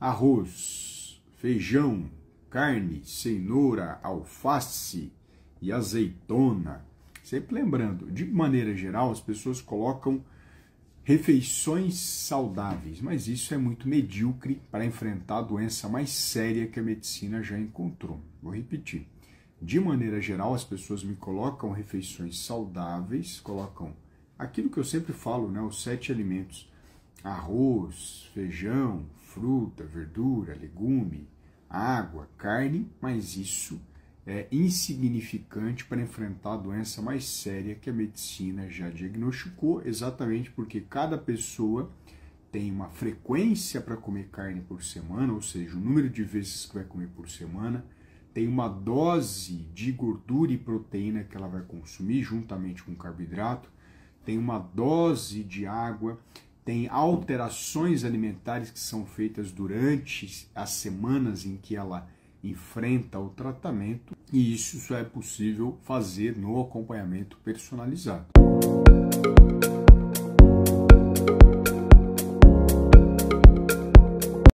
arroz, feijão, carne, cenoura, alface e azeitona. Sempre lembrando, de maneira geral, as pessoas colocam refeições saudáveis, mas isso é muito medíocre para enfrentar a doença mais séria que a medicina já encontrou. Vou repetir. De maneira geral, as pessoas me colocam refeições saudáveis, colocam aquilo que eu sempre falo, né, os sete alimentos: arroz, feijão, fruta, verdura, legume, água, carne, mas isso é insignificante para enfrentar a doença mais séria que a medicina já diagnosticou, exatamente porque cada pessoa tem uma frequência para comer carne por semana, ou seja, o número de vezes que vai comer por semana, tem uma dose de gordura e proteína que ela vai consumir juntamente com carboidrato, tem uma dose de água, tem alterações alimentares que são feitas durante as semanas em que ela enfrenta o tratamento, e isso só é possível fazer no acompanhamento personalizado.